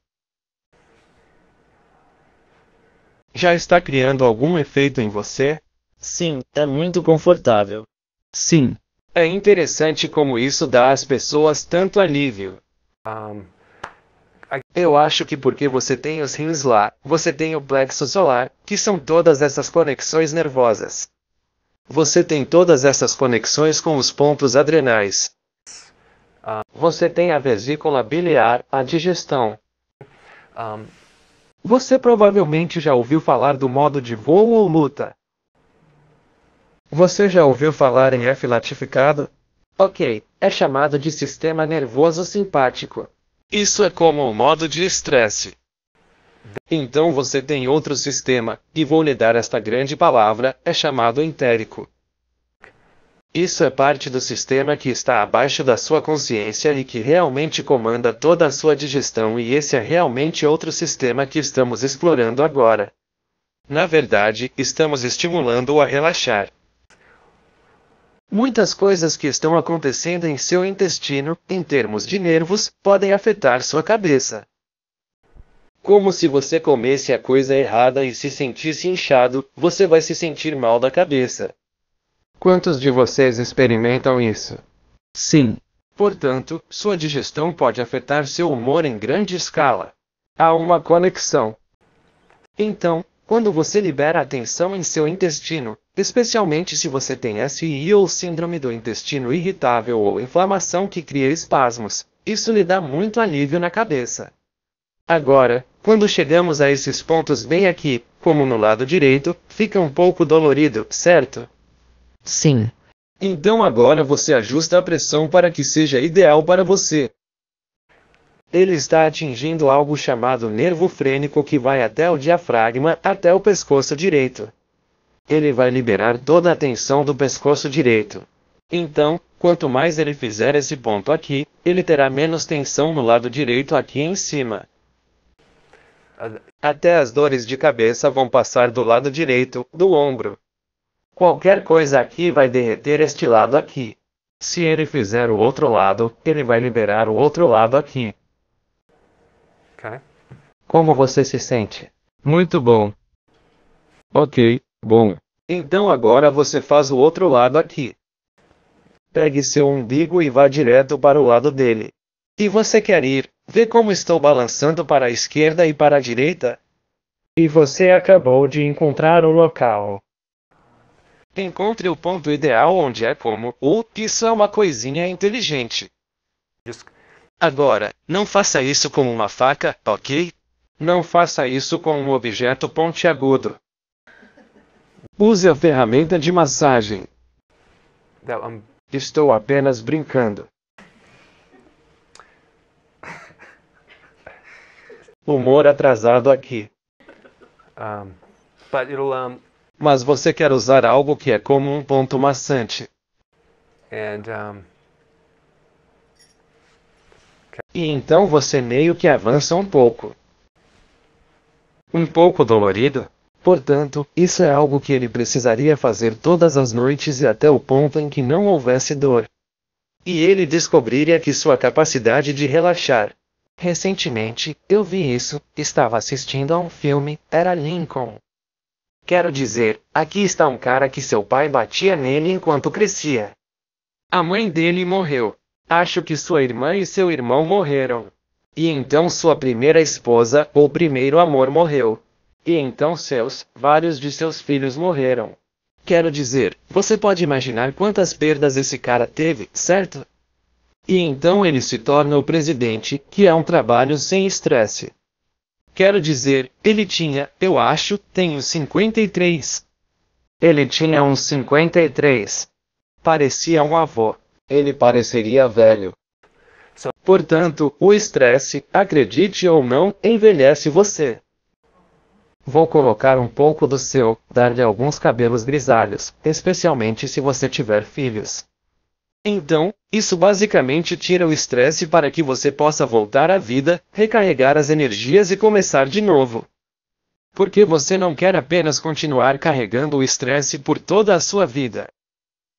Já está criando algum efeito em você? Sim, é muito confortável. Sim. É interessante como isso dá às pessoas tanto alívio. Um, eu acho que porque você tem os rins lá, você tem o plexo solar, que são todas essas conexões nervosas. Você tem todas essas conexões com os pontos adrenais. Você tem a vesícula biliar, a digestão. Um, você provavelmente já ouviu falar do modo de voo ou luta. Você já ouviu falar em F latificado? Ok, é chamado de sistema nervoso simpático. Isso é como o modo de estresse. Então você tem outro sistema, e vou lhe dar esta grande palavra, é chamado entérico. Isso é parte do sistema que está abaixo da sua consciência e que realmente comanda toda a sua digestão, e esse é realmente outro sistema que estamos explorando agora. Na verdade, estamos estimulando-o a relaxar. Muitas coisas que estão acontecendo em seu intestino, em termos de nervos, podem afetar sua cabeça. Como se você comesse a coisa errada e se sentisse inchado, você vai se sentir mal da cabeça. Quantos de vocês experimentam isso? Sim. Portanto, sua digestão pode afetar seu humor em grande escala. Há uma conexão. Então, quando você libera a tensão em seu intestino, especialmente se você tem SI ou síndrome do intestino irritável ou inflamação que cria espasmos, isso lhe dá muito alívio na cabeça. Agora, quando chegamos a esses pontos bem aqui, como no lado direito, fica um pouco dolorido, certo? Sim. Então agora você ajusta a pressão para que seja ideal para você. Ele está atingindo algo chamado nervo frênico que vai até o diafragma, até o pescoço direito. Ele vai liberar toda a tensão do pescoço direito. Então, quanto mais ele fizer esse ponto aqui, ele terá menos tensão no lado direito aqui em cima. Até as dores de cabeça vão passar do lado direito, do ombro. Qualquer coisa aqui vai derreter este lado aqui. Se ele fizer o outro lado, ele vai liberar o outro lado aqui. Okay. Como você se sente? Muito bom. Ok, bom. Então agora você faz o outro lado aqui. Pegue seu umbigo e vá direto para o lado dele. E você quer ir, vê como estou balançando para a esquerda e para a direita? E você acabou de encontrar o local. Encontre o ponto ideal onde é como, ou isso é uma coisinha é inteligente. Agora, não faça isso com uma faca, ok? Não faça isso com um objeto pontiagudo. Use a ferramenta de massagem. Estou apenas brincando. Humor atrasado aqui. Um, but it'll um mas você quer usar algo que é como um ponto maçante. And, um... E então você meio que avança um pouco. Um pouco dolorido. Portanto, isso é algo que ele precisaria fazer todas as noites e até o ponto em que não houvesse dor. E ele descobriria que sua capacidade de relaxar. Recentemente, eu vi isso, estava assistindo a um filme, era Lincoln, Quero dizer, aqui está um cara que seu pai batia nele enquanto crescia. A mãe dele morreu. Acho que sua irmã e seu irmão morreram. E então sua primeira esposa, ou primeiro amor, morreu. E então seus, vários de seus filhos morreram. Quero dizer, você pode imaginar quantas perdas esse cara teve, certo? E então ele se torna o presidente, que é um trabalho sem estresse. Quero dizer, ele tinha, eu acho, tenho 53. Ele tinha uns 53. Parecia um avô. Ele pareceria velho. Portanto, o estresse, acredite ou não, envelhece você. Vou colocar um pouco do seu, dar-lhe alguns cabelos grisalhos, especialmente se você tiver filhos. Então, isso basicamente tira o estresse para que você possa voltar à vida, recarregar as energias e começar de novo. Porque você não quer apenas continuar carregando o estresse por toda a sua vida.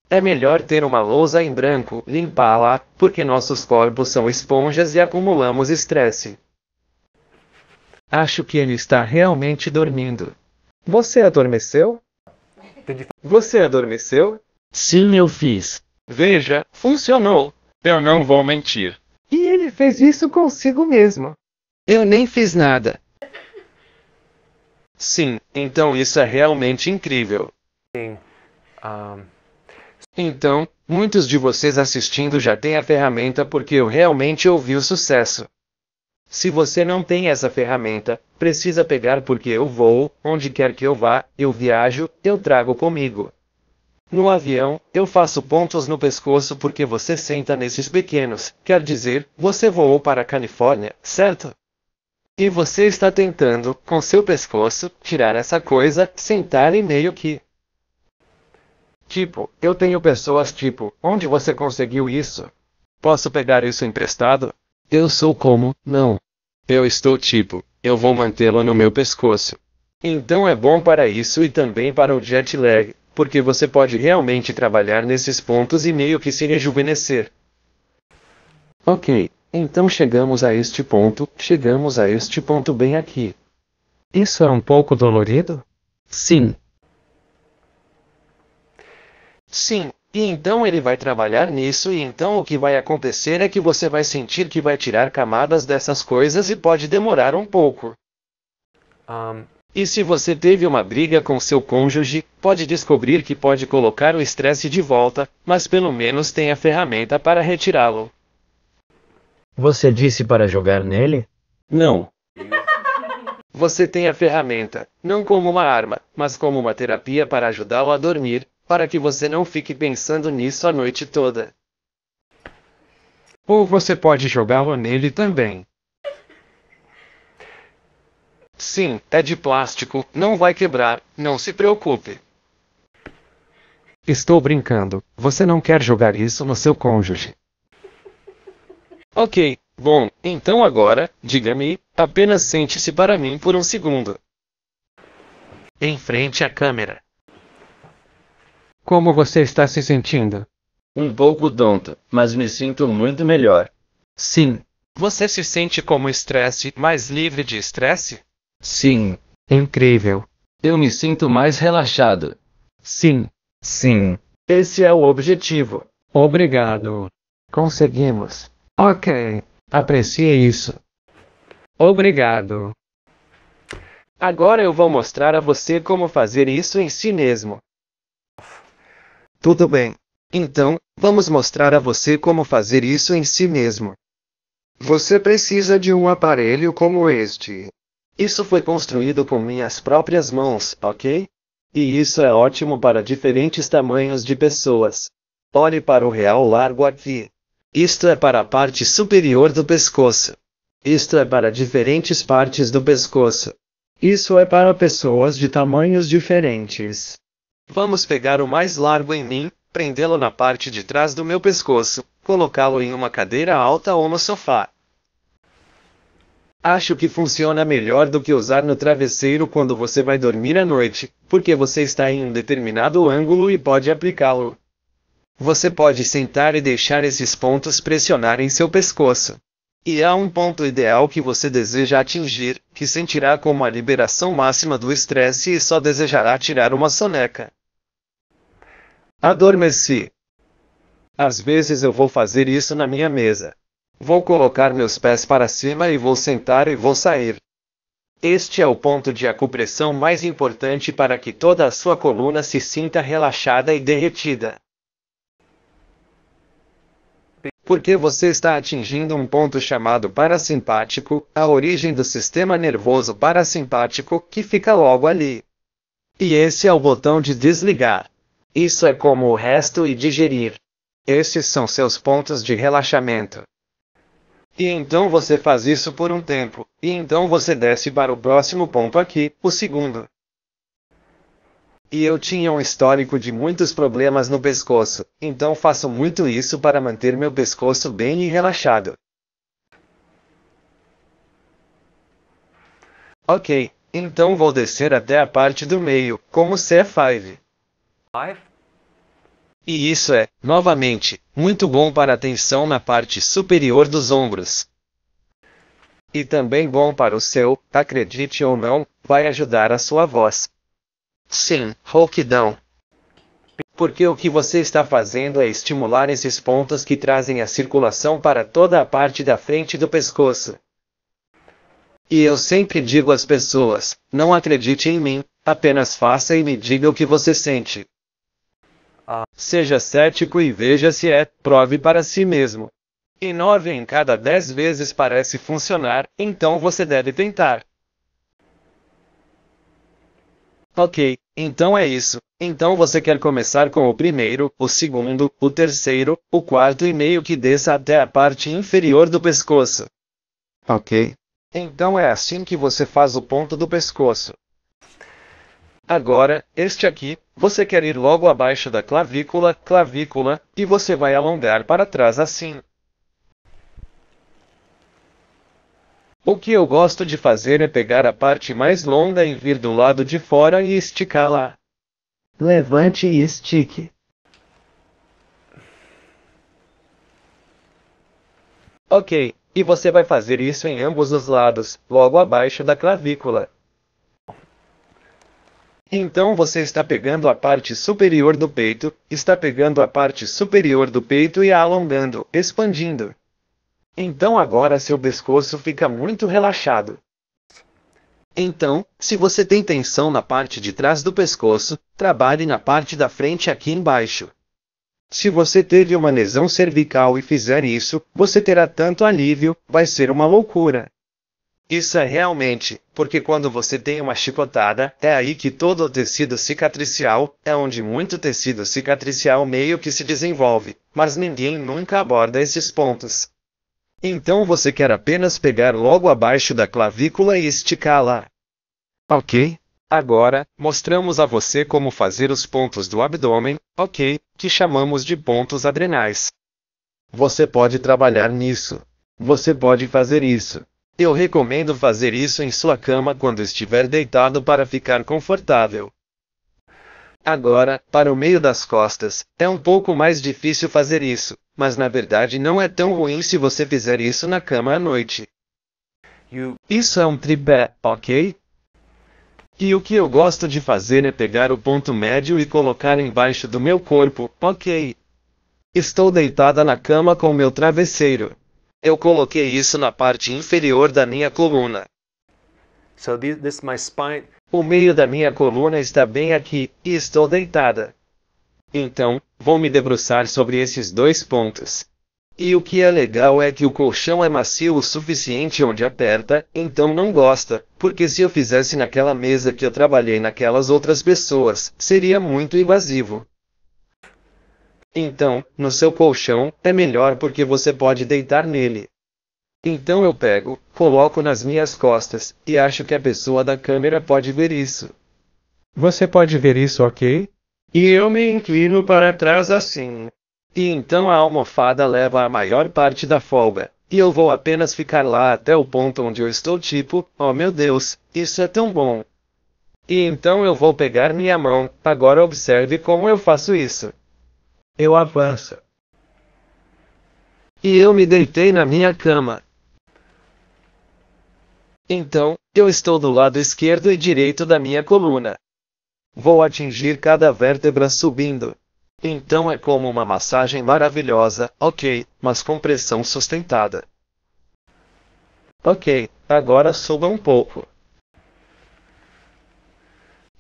É melhor ter uma lousa em branco, limpá-la, porque nossos corpos são esponjas e acumulamos estresse. Acho que ele está realmente dormindo. Você adormeceu? Você adormeceu? Sim, eu fiz. Veja, funcionou. Eu não vou mentir. E ele fez isso consigo mesmo. Eu nem fiz nada. Sim, então isso é realmente incrível. Sim. Um... Ah, então, muitos de vocês assistindo já têm a ferramenta porque eu realmente ouvi o sucesso. Se você não tem essa ferramenta, precisa pegar porque eu vou, onde quer que eu vá, eu viajo, eu trago comigo. No avião, eu faço pontos no pescoço porque você senta nesses pequenos, quer dizer, você voou para a Califórnia, certo? E você está tentando, com seu pescoço, tirar essa coisa, sentar e meio que. Tipo, eu tenho pessoas tipo, onde você conseguiu isso? Posso pegar isso emprestado? Eu sou como, não. Eu estou tipo, eu vou mantê-lo no meu pescoço. Então é bom para isso e também para o jet lag porque você pode realmente trabalhar nesses pontos e meio que se rejuvenescer. Ok, então chegamos a este ponto, chegamos a este ponto bem aqui. Isso é um pouco dolorido? Sim. Sim, e então ele vai trabalhar nisso e então o que vai acontecer é que você vai sentir que vai tirar camadas dessas coisas e pode demorar um pouco. Um, e se você teve uma briga com seu cônjuge, pode descobrir que pode colocar o estresse de volta, mas pelo menos tem a ferramenta para retirá-lo. Você disse para jogar nele? Não. Você tem a ferramenta, não como uma arma, mas como uma terapia para ajudá-lo a dormir, para que você não fique pensando nisso a noite toda. Ou você pode jogá-lo nele também. Sim, é de plástico, não vai quebrar, não se preocupe. Estou brincando, você não quer jogar isso no seu cônjuge. Ok, bom, então agora, diga-me, apenas sente-se para mim por um segundo. Em frente à câmera. Como você está se sentindo? Um pouco tonto, mas me sinto muito melhor. Sim. Você se sente como estresse, mais livre de estresse? Sim. Incrível. Eu me sinto mais relaxado. Sim. Sim. Esse é o objetivo. Obrigado. Conseguimos. Ok. Aprecie isso. Obrigado. Agora eu vou mostrar a você como fazer isso em si mesmo. Tudo bem. Então, vamos mostrar a você como fazer isso em si mesmo. Você precisa de um aparelho como este. Isso foi construído com minhas próprias mãos, ok? E isso é ótimo para diferentes tamanhos de pessoas. Olhe para o real largo aqui. Isto é para a parte superior do pescoço. Isto é para diferentes partes do pescoço. Isso é para pessoas de tamanhos diferentes. Vamos pegar o mais largo em mim, prendê-lo na parte de trás do meu pescoço, colocá-lo em uma cadeira alta ou no sofá. Acho que funciona melhor do que usar no travesseiro quando você vai dormir à noite, porque você está em um determinado ângulo e pode aplicá-lo. Você pode sentar e deixar esses pontos pressionarem seu pescoço. E há um ponto ideal que você deseja atingir, que sentirá como a liberação máxima do estresse e só desejará tirar uma soneca. Adormeci. Às vezes eu vou fazer isso na minha mesa. Vou colocar meus pés para cima e vou sentar e vou sair. Este é o ponto de acupressão mais importante para que toda a sua coluna se sinta relaxada e derretida. Porque você está atingindo um ponto chamado parasimpático, a origem do sistema nervoso parasimpático, que fica logo ali. E esse é o botão de desligar. Isso é como o resto e digerir. Esses são seus pontos de relaxamento. E então você faz isso por um tempo, e então você desce para o próximo ponto aqui, o segundo. E eu tinha um histórico de muitos problemas no pescoço, então faço muito isso para manter meu pescoço bem e relaxado. Ok, então vou descer até a parte do meio, como C5. 5 e isso é, novamente, muito bom para a tensão na parte superior dos ombros. E também bom para o seu, acredite ou não, vai ajudar a sua voz. Sim, rouquidão. Porque o que você está fazendo é estimular esses pontos que trazem a circulação para toda a parte da frente do pescoço. E eu sempre digo às pessoas: não acredite em mim, apenas faça e me diga o que você sente. Seja cético e veja se é, prove para si mesmo. E nove em cada dez vezes parece funcionar, então você deve tentar. Ok, então é isso. Então você quer começar com o primeiro, o segundo, o terceiro, o quarto e meio que desça até a parte inferior do pescoço. Ok. Então é assim que você faz o ponto do pescoço. Agora, este aqui, você quer ir logo abaixo da clavícula, clavícula, e você vai alongar para trás assim. O que eu gosto de fazer é pegar a parte mais longa e vir do lado de fora e esticá-la. Levante e estique. Ok, e você vai fazer isso em ambos os lados, logo abaixo da clavícula. Então você está pegando a parte superior do peito, está pegando a parte superior do peito e a alongando, expandindo. Então agora seu pescoço fica muito relaxado. Então, se você tem tensão na parte de trás do pescoço, trabalhe na parte da frente aqui embaixo. Se você teve uma lesão cervical e fizer isso, você terá tanto alívio, vai ser uma loucura. Isso é realmente, porque quando você tem uma chicotada, é aí que todo o tecido cicatricial, é onde muito tecido cicatricial meio que se desenvolve, mas ninguém nunca aborda esses pontos. Então você quer apenas pegar logo abaixo da clavícula e esticá-la. Ok? Agora, mostramos a você como fazer os pontos do abdômen, ok, que chamamos de pontos adrenais. Você pode trabalhar nisso. Você pode fazer isso. Eu recomendo fazer isso em sua cama quando estiver deitado para ficar confortável. Agora, para o meio das costas, é um pouco mais difícil fazer isso, mas na verdade não é tão ruim se você fizer isso na cama à noite. You... Isso é um tripé, ok? E o que eu gosto de fazer é pegar o ponto médio e colocar embaixo do meu corpo, ok? Estou deitada na cama com meu travesseiro. Eu coloquei isso na parte inferior da minha coluna. So this, this my spine. O meio da minha coluna está bem aqui e estou deitada. Então, vou me debruçar sobre esses dois pontos. E o que é legal é que o colchão é macio o suficiente onde aperta, então não gosta, porque se eu fizesse naquela mesa que eu trabalhei naquelas outras pessoas, seria muito invasivo. Então, no seu colchão, é melhor porque você pode deitar nele. Então eu pego, coloco nas minhas costas, e acho que a pessoa da câmera pode ver isso. Você pode ver isso, ok? E eu me inclino para trás assim. E então a almofada leva a maior parte da folga, e eu vou apenas ficar lá até o ponto onde eu estou, tipo, oh meu Deus, isso é tão bom. E então eu vou pegar minha mão, agora observe como eu faço isso eu avança. E eu me deitei na minha cama. Então, eu estou do lado esquerdo e direito da minha coluna. Vou atingir cada vértebra subindo. Então é como uma massagem maravilhosa, ok, mas com pressão sustentada. Ok, agora suba um pouco.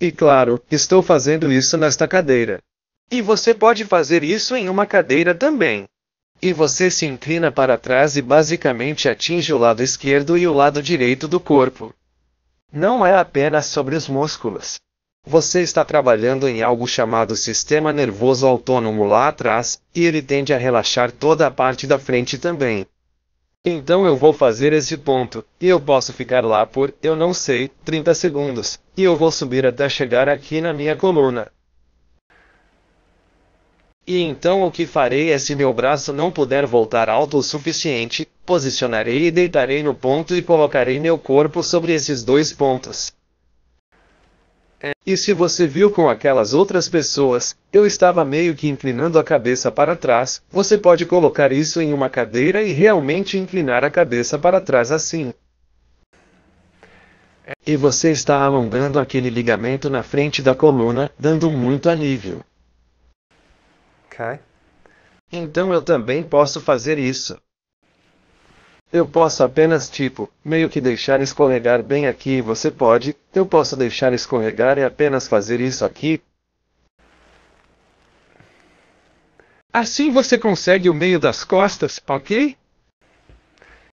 E claro, estou fazendo isso nesta cadeira. E você pode fazer isso em uma cadeira também. E você se inclina para trás e basicamente atinge o lado esquerdo e o lado direito do corpo. Não é apenas sobre os músculos. Você está trabalhando em algo chamado sistema nervoso autônomo lá atrás, e ele tende a relaxar toda a parte da frente também. Então eu vou fazer esse ponto, e eu posso ficar lá por, eu não sei, 30 segundos, e eu vou subir até chegar aqui na minha coluna. E então o que farei é se meu braço não puder voltar alto o suficiente, posicionarei e deitarei no ponto e colocarei meu corpo sobre esses dois pontos. É, e se você viu com aquelas outras pessoas, eu estava meio que inclinando a cabeça para trás, você pode colocar isso em uma cadeira e realmente inclinar a cabeça para trás assim. É, e você está alongando aquele ligamento na frente da coluna, dando muito alívio. Okay. Então eu também posso fazer isso. Eu posso apenas, tipo, meio que deixar escorregar bem aqui e você pode, eu posso deixar escorregar e apenas fazer isso aqui. Assim você consegue o meio das costas, ok?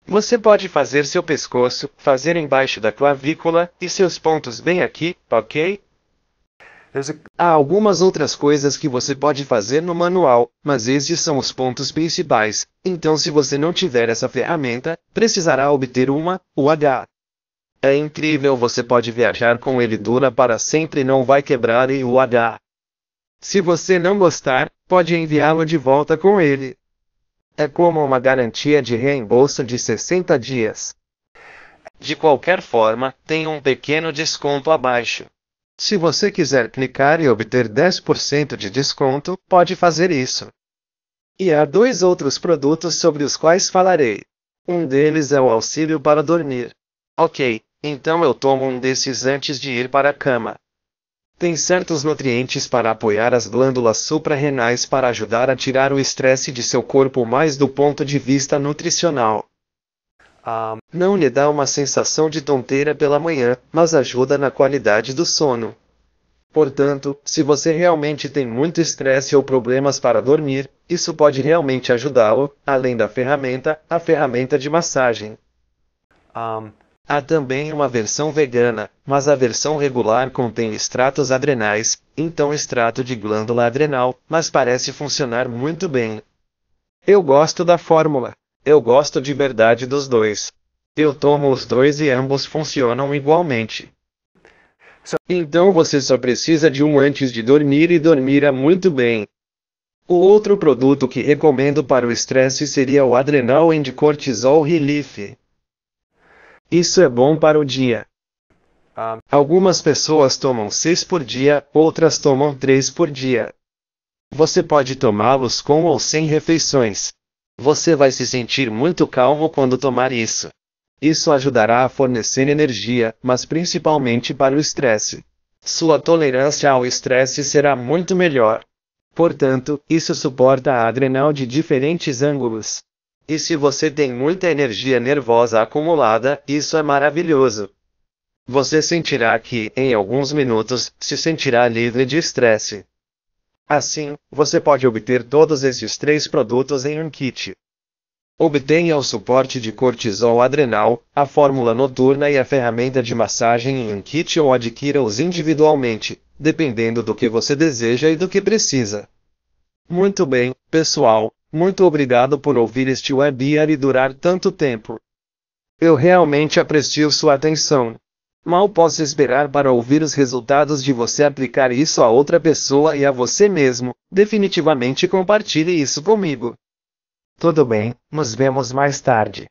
Você pode fazer seu pescoço, fazer embaixo da clavícula, e seus pontos bem aqui, ok? Há algumas outras coisas que você pode fazer no manual, mas estes são os pontos principais. Então, se você não tiver essa ferramenta, precisará obter uma, o H. É incrível, você pode viajar com ele dura para sempre e não vai quebrar e o H. Se você não gostar, pode enviá-lo de volta com ele. É como uma garantia de reembolso de 60 dias. De qualquer forma, tem um pequeno desconto abaixo. Se você quiser clicar e obter 10% de desconto, pode fazer isso. E há dois outros produtos sobre os quais falarei. Um deles é o auxílio para dormir. Ok, então eu tomo um desses antes de ir para a cama. Tem certos nutrientes para apoiar as glândulas suprarrenais para ajudar a tirar o estresse de seu corpo mais do ponto de vista nutricional não lhe dá uma sensação de tonteira pela manhã, mas ajuda na qualidade do sono. Portanto, se você realmente tem muito estresse ou problemas para dormir, isso pode realmente ajudá-lo, além da ferramenta, a ferramenta de massagem. Um, há também uma versão vegana, mas a versão regular contém extratos adrenais, então extrato de glândula adrenal, mas parece funcionar muito bem. Eu gosto da fórmula, eu gosto de verdade dos dois. Eu tomo os dois e ambos funcionam igualmente. Então você só precisa de um antes de dormir e dormirá é muito bem. O outro produto que recomendo para o estresse seria o Adrenal and Cortisol Relief. Isso é bom para o dia. Algumas pessoas tomam seis por dia, outras tomam três por dia. Você pode tomá-los com ou sem refeições. Você vai se sentir muito calmo quando tomar isso. Isso ajudará a fornecer energia, mas principalmente para o estresse. Sua tolerância ao estresse será muito melhor. Portanto, isso suporta a adrenal de diferentes ângulos. E se você tem muita energia nervosa acumulada, isso é maravilhoso. Você sentirá que, em alguns minutos, se sentirá livre de estresse. Assim, você pode obter todos esses três produtos em um kit. Obtenha o suporte de cortisol adrenal, a fórmula noturna e a ferramenta de massagem em um kit ou adquira-os individualmente, dependendo do que você deseja e do que precisa. Muito bem, pessoal, muito obrigado por ouvir este webinar e durar tanto tempo. Eu realmente aprecio sua atenção. Mal posso esperar para ouvir os resultados de você aplicar isso a outra pessoa e a você mesmo. Definitivamente compartilhe isso comigo. Tudo bem, nos vemos mais tarde.